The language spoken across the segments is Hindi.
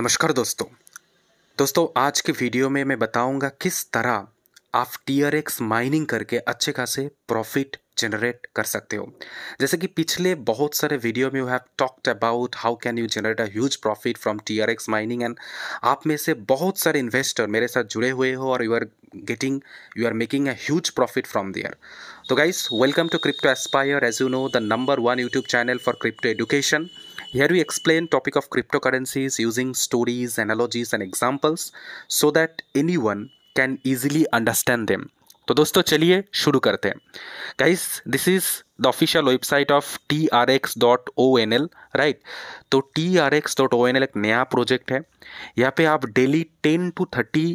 नमस्कार दोस्तों दोस्तों आज के वीडियो में मैं बताऊंगा किस तरह आप टी आर एक्स माइनिंग करके अच्छे खासे प्रॉफिट जनरेट कर सकते हो जैसे कि पिछले बहुत सारे वीडियो में you have talked about how can you generate a huge profit from T R X mining and आप में से बहुत सारे इन्वेस्टर मेरे साथ जुड़े हुए हो और you are getting you are making a huge profit from there तो guys welcome to crypto aspire as you know the number one YouTube channel for crypto education Here we explain topic of cryptocurrencies using stories, analogies and examples so that anyone can easily understand them. तो दोस्तों चलिए शुरू करते हैं guys this is the official website of T R X dot O N L right तो T R X dot O N L एक नया प्रोजेक्ट है यहाँ पे आप daily ten to thirty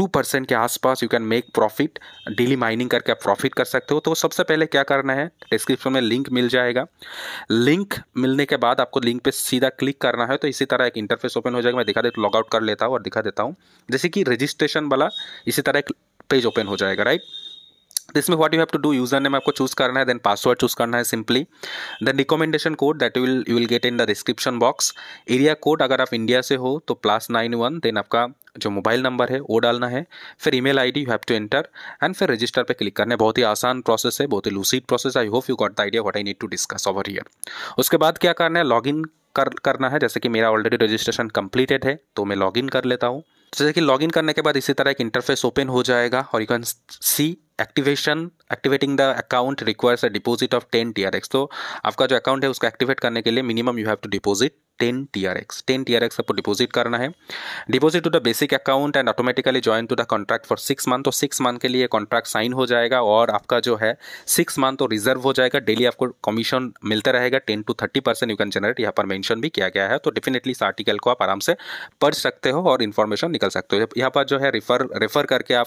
two percent के आसपास you can make profit daily mining करके आप प्रॉफिट कर सकते हो तो सबसे पहले क्या करना है डिस्क्रिप्शन में लिंक मिल जाएगा लिंक मिलने के बाद आपको लिंक पे सीधा क्लिक करना है तो इसी तरह एक इंटरफेस ओपन हो जाएगा मैं दिखा देता लॉग आउट कर लेता हूँ और दिखा देता हूँ जैसे कि रजिस्ट्रेशन वाला इसी तरह एक पेज ओपन हो जाएगा राइट इसमें what you have to do user name आपको चूज करना है देन पासवर्ड चूज करना है simply then recommendation code that will you will get in the description box area code अगर आप इंडिया से हो तो प्लस नाइन वन देन आपका जो मोबाइल नंबर है वो डालना है फिर email ID you have to enter and फिर रजिस्टर पे क्लिक करना है बहुत ही आसान प्रोसेस है बहुत ही lucid process I hope you got the idea what I need to discuss over here उसके बाद क्या करना है लॉगिन कर करना है जैसे कि मेरा ऑलरेडी रजिस्ट्रेशन कंप्लीटेड है तो मैं लॉगिन कर लेता हूँ जैसे कि लॉगिन करने के बाद इसी तरह एक इंटरफेस ओपन हो जाएगा और you can see activation activating the account requires a deposit of ten T तो आपका जो अकाउंट है उसको एक्टिवेट करने के लिए minimum you have to deposit ten T R X ten T R X आपको डिपॉजिट करना है deposit to the basic account and automatically join to the contract for six month तो सिक्स मंथ के लिए कॉन्ट्रैक्ट साइन हो जाएगा और आपका जो है सिक्स मंथ तो रिजर्व हो जाएगा डेली आपको कमीशन मिलता रहेगा ten to thirty percent you can generate यहाँ पर मैंशन भी किया गया है तो डेफिनेटली इस आर्टिकल को आप आराम से पढ़ सकते हो और इन्फॉर्मेशन निकल सकते हो यहाँ पर जो है रेफर रेफर करके आप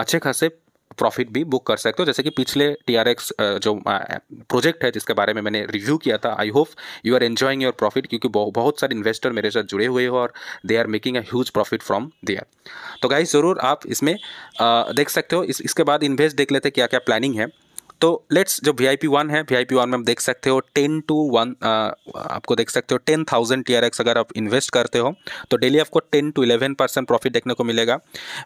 अच्छे खासे प्रॉफिट भी बुक कर सकते हो जैसे कि पिछले टी आर एक्स जो प्रोजेक्ट है जिसके बारे में मैंने रिव्यू किया था I hope you are enjoying your profit क्योंकि बहुत सारे इन्वेस्टर मेरे साथ जुड़े हुए हो और they are making a huge profit from there तो गाइज ज़रूर आप इसमें देख सकते हो इस, इसके बाद इन्वेस्ट देख लेते क्या क्या प्लानिंग है तो लेट्स जो वी आई पी वन है वी आई पी वन में हम देख सकते हो टेन टू वन आपको देख सकते हो ten thousand T R X अगर आप इन्वेस्ट करते हो तो डेली आपको ten to eleven percent profit देखने को मिलेगा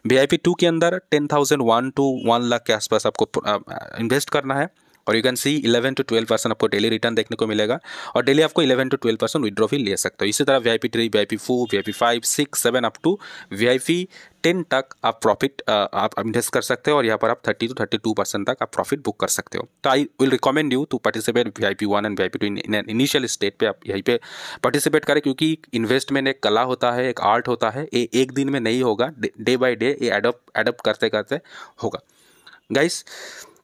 वी आई पी टू के अंदर ten thousand one to one lakh के आसपास आपको इन्वेस्ट uh, करना है और you can see 11 to 12 percent आपको डेली रिटर्न देखने को मिलेगा और डेली आपको 11 टू 12 परसेंट विद्रॉ भी ले सकते हो इसी तरह V I P three V I P four V I P five six seven up to V I P ten तक आप प्रॉफिट आप इन्वेस्ट कर सकते हो और यहाँ पर आप thirty to thirty two percent तक आप प्रॉफिट बुक कर सकते हो तो I will recommend you to participate V I P one and V I P two in initial state पर आप यहीं पर पार्टिसिपेट करें क्योंकि इन्वेस्टमेंट एक कला होता है एक आर्ट होता है ये एक दिन में नहीं होगा डे बाई डे ये अडोप्ट करते करते होगा गाइस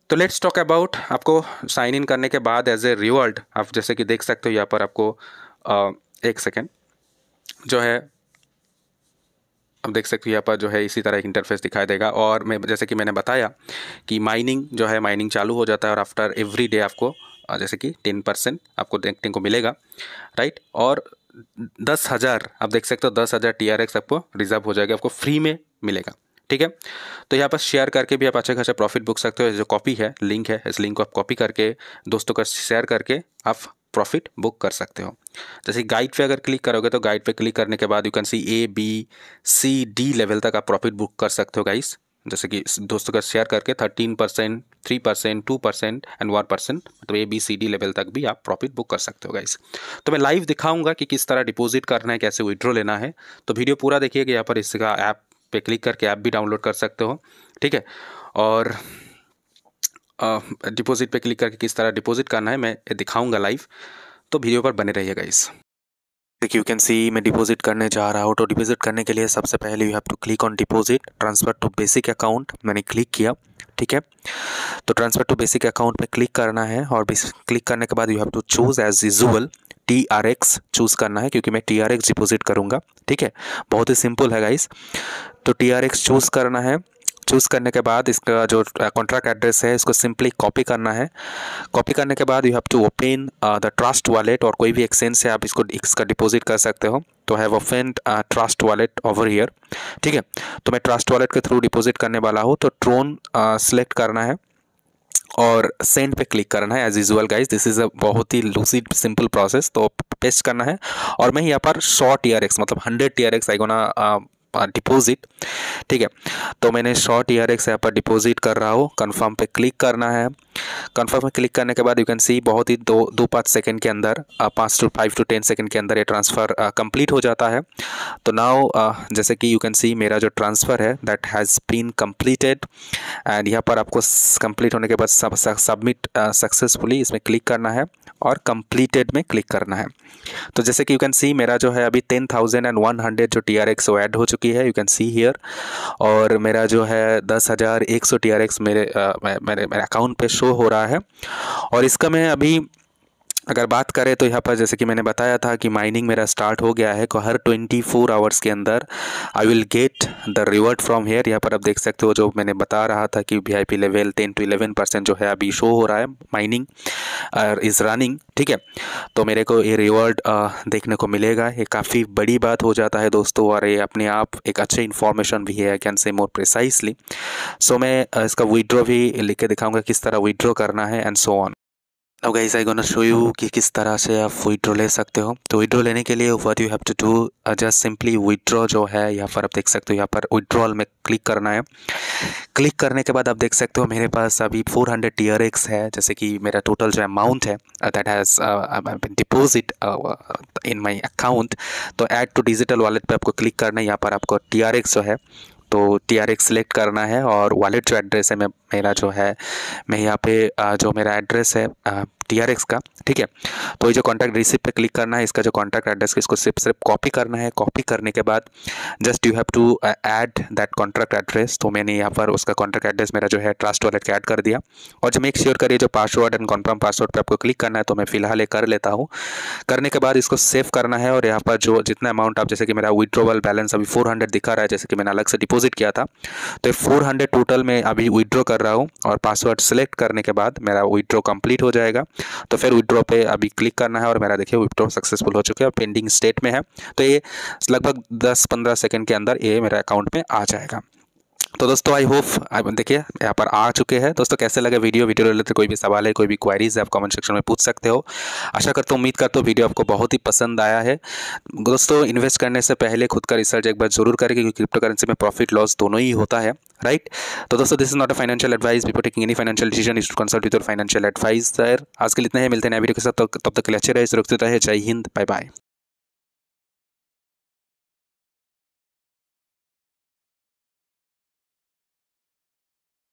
तो लेट्स टॉक अबाउट आपको साइन इन करने के बाद एज ए रिवॉर्ड आप जैसे कि देख सकते हो यहाँ पर आपको आ, एक सेकेंड जो है आप देख सकते हो यहाँ पर जो है इसी तरह एक इंटरफेस दिखाई देगा और मैं जैसे कि मैंने बताया कि माइनिंग जो है माइनिंग चालू हो जाता है और आफ्टर एवरी डे आपको जैसे कि टेन परसेंट आपको देखने को मिलेगा राइट और दस हज़ार आप देख सकते हो दस हज़ार टी आर एक्स आपको रिजर्व हो जाएगा आपको फ्री में मिलेगा ठीक है तो यहाँ पर शेयर करके भी आप अच्छा खासा प्रॉफिट बुक सकते हो जो कॉपी है लिंक है इस लिंक को आप कॉपी करके दोस्तों का कर शेयर करके आप प्रॉफिट बुक कर सकते हो जैसे गाइड पे अगर क्लिक करोगे तो गाइड पे क्लिक करने के बाद you can see A B C D level तक आप प्रॉफिट बुक कर सकते हो गाइस जैसे कि दोस्तों का कर शेयर करके thirteen percent three percent two percent and one percent मतलब A B C D level तक भी आप प्रॉफिट बुक कर सकते हो गाइस तो मैं लाइव दिखाऊंगा कि किस तरह डिपॉजिट करना है कैसे विड्रॉ लेना है तो वीडियो पूरा देखिएगा यहाँ पर इसका ऐप पे क्लिक करके ऐप भी डाउनलोड कर सकते हो ठीक है और डिपॉजिट पे क्लिक करके किस तरह डिपॉजिट करना है मैं दिखाऊंगा लाइव तो वीडियो पर बने रहिएगा इस देखिए यू कैन सी मैं डिपॉजिट करने जा रहा हूँ तो डिपॉजिट करने के लिए सबसे पहले you have to click on deposit transfer to basic account मैंने क्लिक किया ठीक है तो ट्रांसफ़र टू बेसिक अकाउंट में क्लिक करना है और क्लिक करने के बाद you have to choose as usual T R X choose करना है क्योंकि मैं टी आर एक्स डिपोज़िट करूँगा ठीक है बहुत ही सिंपल है गाइस तो टी आर एक्स चूज़ करना है चूज़ करने के बाद इसका जो कॉन्ट्रैक्ट एड्रेस है इसको सिंपली कॉपी करना है कॉपी करने के बाद you have to open the trust wallet और कोई भी एक्सचेंज से आप इसको इसका डिपॉजिट कर सकते हो तो have open trust wallet over here ठीक है तो मैं ट्रस्ट वॉलेट के थ्रू डिपॉजिट करने वाला हूँ तो ट्रोन सेलेक्ट करना है और सेंड पे क्लिक करना है as usual guys this is a बहुत ही लूसिड सिंपल प्रोसेस तो पेस्ट करना है और मैं यहाँ पर सौ टी आर एक्स मतलब hundred T R X I gonna deposit ठीक है तो मैंने शॉर्ट ईयर एक्स यहाँ पर डिपॉजिट कर रहा हूँ कन्फर्म पे क्लिक करना है कन्फर्म में क्लिक करने के बाद यू कैन सी बहुत ही दो दो पाँच सेकंड के अंदर uh, पाँच to five to ten second के अंदर ये ट्रांसफ़र कंप्लीट uh, हो जाता है तो नाउ uh, जैसे कि यू कैन सी मेरा जो ट्रांसफ़र है that has been completed and यहाँ पर आपको कंप्लीट होने के बाद सब सबमिट सक्सेसफुली इसमें क्लिक करना है और कंप्लीटेड में क्लिक करना है तो जैसे कि यू कैन सी मेरा जो है अभी ten thousand and one hundred जो टी आर एक्स वो एड हो चुकी है यू कैन सी हियर और मेरा जो है दस हज़ार एक सौ टी आर एक्स मेरे मेरे मेरे अकाउंट पे शो हो रहा है है और इसका मैं अभी अगर बात करें तो यहाँ पर जैसे कि मैंने बताया था कि माइनिंग मेरा स्टार्ट हो गया है को तो हर 24 फोर आवर्स के अंदर I will get the reward from here यहाँ पर आप देख सकते हो जो मैंने बता रहा था कि V I P level ten to eleven percent जो है अभी शो हो रहा है माइनिंग इज़ रनिंग ठीक है तो मेरे को ये रिवर्ड देखने को मिलेगा ये काफ़ी बड़ी बात हो जाता है दोस्तों और ये अपने आप एक अच्छे इन्फॉर्मेशन भी है आई कैन से मोर प्रिसाइसली सो मैं इसका विड्रॉ भी लिख के दिखाऊँगा किस तरह विड्रॉ करना है एंड सो ऑन अब guys I gonna show you कि किस तरह से आप विड्रो ले सकते हो तो विड्रो लेने के लिए what you have to do just simply withdraw जो है यहाँ पर आप देख सकते हो यहाँ पर विड्रॉल में क्लिक करना है क्लिक करने के बाद आप देख सकते हो मेरे पास अभी 400 हंड्रेड टीयर एक्स है जैसे कि मेरा टोटल जो अमाउंट है that has deposit in my account तो ऐड टू डिजिटल वॉलेट पर आपको क्लिक करना है यहाँ पर आपको टी जो है तो टी आर एक्स सेलेक्ट करना है और वॉलेट जो एड्रेस है मैं मेरा जो है मैं यहाँ पे जो मेरा एड्रेस है टी आर एक्स का ठीक है तो ये जो कॉन्टैक्ट रिसिप पे क्लिक करना है इसका जो कॉन्टैक्ट एड्रेस इसको सिर्फ सिर्फ कॉपी करना है कॉपी करने के बाद just you have to add that contract address तो मैंने यहाँ पर उसका कॉन्ट्रैक्ट एड्रेस मेरा जो है ट्रस्ट वॉलेट का ऐड कर दिया और जो मेक श्योर करिए जो पासवर्ड एंड कॉन्फर्म पासवर्ड पर आपको क्लिक करना है तो मैं फिलहाल ये कर लेता हूँ करने के बाद इसको सेव करना है और यहाँ पर जो जितना अमाउंट आप जैसे कि मेरा विदड्रोवल बैलेंस अभी फोर दिखा रहा है जैसे कि मैंने अलग से डिपोजिट किया था तो फोर टोटल मैं अभी विदड्रॉ कर रहा हूँ और पासवर्ड सेलेक्ट करने के बाद मेरा विड्रॉ कम्प्लीट हो जाएगा तो फिर विड्रॉ पे अभी क्लिक करना है और मेरा देखिए विड्रॉ सक्सेसफुल हो चुका है पेंडिंग स्टेट में है तो ये लगभग दस पंद्रह सेकेंड के अंदर ये मेरा अकाउंट में आ जाएगा तो दोस्तों आई होप देखिए यहाँ पर आ चुके हैं दोस्तों कैसे लगे वीडियो वीडियो रिलेटेड कोई भी सवाल है कोई भी क्वारीज है आप कमेंट सेक्शन में पूछ सकते हो आशा करता हूँ उम्मीद करता हूँ वीडियो आपको बहुत ही पसंद आया है दोस्तों इन्वेस्ट करने से पहले खुद का रिसर्च एक बार जरूर करें क्योंकि क्रिप्टो करेंसी में प्रॉफिट लॉस दोनों ही होता है राइट तो दोस्तों this is not a financial advice before taking any financial decision is to consult with financial advisor आज के लिए इतना मिलते हैं वीडियो के साथ तब तक के रहे सुरक्षित रहे जय हिंद बाय बाय